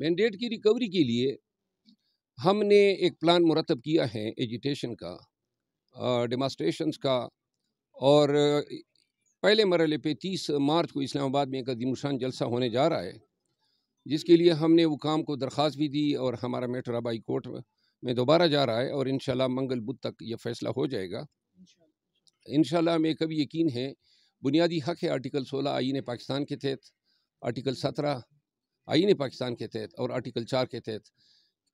mandate की recovery के लिए हमने एक प्लान मुरतब किया है एजिटेशन का डेमास्ट्रेशन का और पहले मरल पे तीस मार्च को इस्लामाबाद में एक अजीमशान जलसा होने जा रहा है जिसके लिए हमने वो काम को दरख्वास्त भी दी और हमारा मेटर अब हाई कोर्ट में दोबारा जा रहा है और इन मंगल बुध तक यह फैसला हो जाएगा इन हमें कभी यकीन है बुनियादी हक है आर्टिकल सोलह आइन पाकिस्तान के तहत आर्टिकल सत्रह आइन पाकिस्तान के तहत और आर्टिकल चार के तहत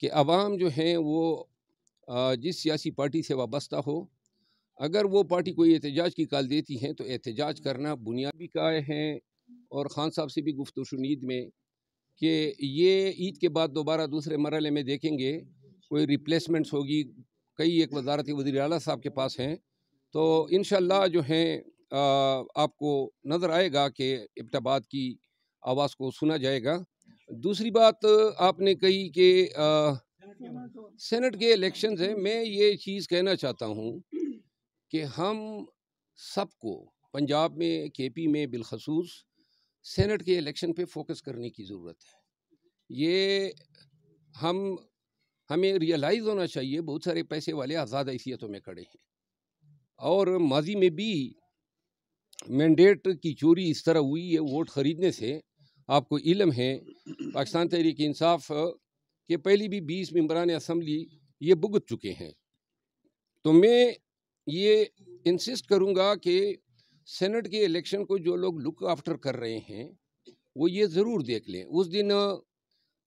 कि आवाम जो हैं वो जिस सियासी पार्टी से वाबस्ता हो अगर वो पार्टी कोई एहतजाज की काल देती हैं तो एहतजाज करना बुनियादी काय हैं और ख़ान साहब से भी गुफ्त शुनीद में कि ये ईद के बाद दोबारा दूसरे मरहले में देखेंगे कोई रिप्लेसमेंट्स होगी कई एक वजारती वजी अला साहब के पास हैं तो इन जो हैं आपको नज़र आएगा कि इब्तबाद की आवाज़ को सुना जाएगा दूसरी बात आपने कही कि सेनेट के इलेक्शन है मैं ये चीज़ कहना चाहता हूँ कि हम सबको पंजाब में केपी में बिलखसूस सेनेट के इलेक्शन पे फोकस करने की ज़रूरत है ये हम हमें रियलाइज़ होना चाहिए बहुत सारे पैसे वाले आज़ाद हैसियतों में खड़े हैं और माजी में भी मैंडेट की चोरी इस तरह हुई है वोट ख़रीदने से आपको इलम है पाकिस्तान तहरीक इंसाफ के पहले भी बीस मम्बरान असम्बली ये भुगत चुके हैं तो मैं ये इंसिस्ट करूँगा कि सेनेट के इलेक्शन को जो लोग लुक आफ्टर कर रहे हैं वो ये ज़रूर देख लें उस दिन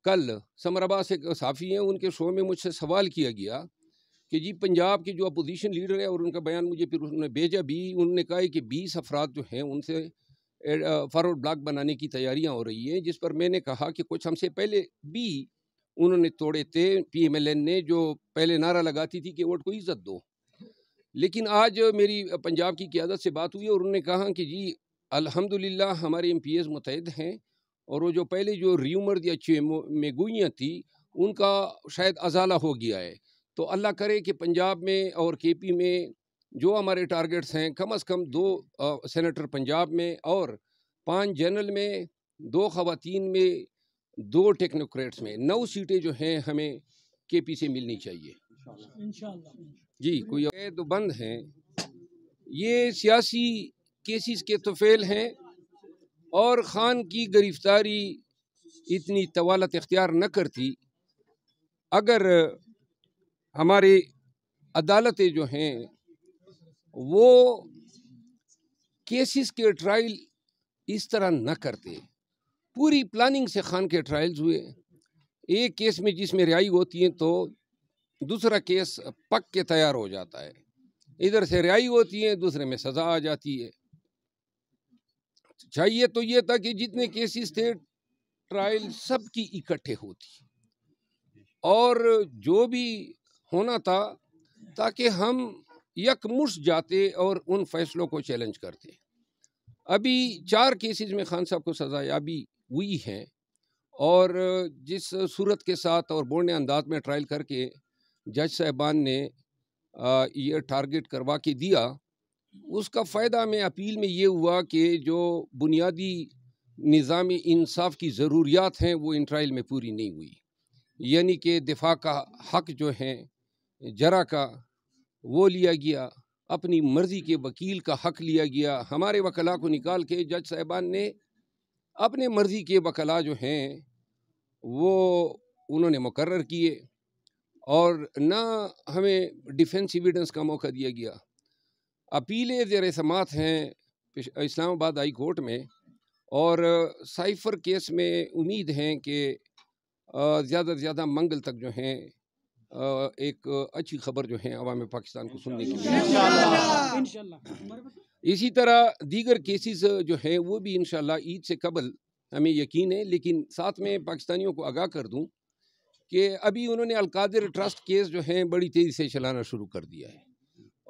कल समराबा से साफ़ी हैं उनके शो में मुझसे सवाल किया गया कि जी पंजाब के जो अपोजिशन लीडर है और उनका बयान मुझे फिर उन्होंने भेजा भी उन्होंने कहा कि बीस अफराद जो हैं उनसे फॉरवर्ड ब्लॉक बनाने की तैयारियां हो रही हैं जिस पर मैंने कहा कि कुछ हमसे पहले भी उन्होंने तोड़े थे पीएमएलएन ने जो पहले नारा लगाती थी कि वोट को इज्जत दो लेकिन आज मेरी पंजाब की क्यादत से बात हुई और उन्होंने कहा कि जी अलहमदिल्ला हमारे एम पी हैं और वो जो पहले जो र्यूमर या मेगुइयाँ थी उनका शायद अजाला हो गया है तो अल्लाह करे कि पंजाब में और के पी में जो हमारे टारगेट्स हैं कम अज़ कम दो सेनेटर पंजाब में और पांच जनरल में दो खातन में दो टेक्नोक्रेट्स में नौ सीटें जो हैं हमें के पी से मिलनी चाहिए जी कोई तो बंद हैं ये सियासी केसेस के तफेल तो हैं और ख़ान की गिरफ्तारी इतनी तवालत इख्तियार न करती अगर हमारी अदालतें जो हैं वो केसेस के ट्रायल इस तरह न करते पूरी प्लानिंग से खान के ट्रायल्स हुए एक केस में जिसमें रिहाई होती है तो दूसरा केस पक के तैयार हो जाता है इधर से रिहाई होती है दूसरे में सज़ा आ जाती है चाहिए तो ये था कि जितने केसेस थे ट्रायल सब की इकट्ठे होती और जो भी होना था ताकि हम यकमुश जाते और उन फैसलों को चैलेंज करते अभी चार केसेस में खान साहब को सजायाबी हुई है और जिस सूरत के साथ और बोलने अंदाज में ट्रायल करके जज साहबान ने ये टारगेट करवा के दिया उसका फ़ायदा में अपील में ये हुआ कि जो बुनियादी निज़ाम इंसाफ की ज़रूरियात हैं वो इन ट्रायल में पूरी नहीं हुई यानी कि दिफा का हक जो है जरा का वो लिया गया अपनी मर्ज़ी के वकील का हक लिया गया हमारे वकला को निकाल के जज साहबान ने अपने मर्ज़ी के वकला जो हैं वो उन्होंने मुकर किए और ना हमें डिफेंस एविडेंस का मौका दिया गया अपीलें ज़र समात हैं इस्लामाबाद हाई कोर्ट में और साइफर केस में उम्मीद हैं कि ज़्यादा से ज़्यादा मंगल तक जो हैं एक अच्छी खबर जो है अवाम पाकिस्तान को सुनने की इसी तरह दीगर केसेस जो है वो भी इन ईद से कबल हमें यकीन है लेकिन साथ में पाकिस्तानियों को आगाह कर दूं कि अभी उन्होंने अलकादिर ट्रस्ट केस जो है बड़ी तेज़ी से चलाना शुरू कर दिया है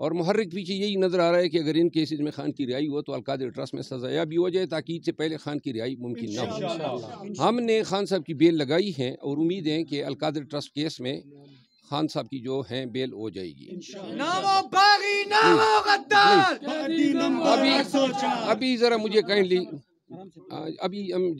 और महर्रिक पीछे यही नज़र आ रहा है कि अगर इन केसेज में खान की रिहाई हो तो अलकादिर ट्रस्ट में सजाया भी हो जाए ताकि ईद से पहले खान की रिहाई मुमकिन ना हो हमने खान साहब की बेल लगाई है और उम्मीद है कि अलकादिर ट्रस्ट केस में खान साहब की जो है बेल हो जाएगी अभी अभी जरा मुझे काइंडली अभी हम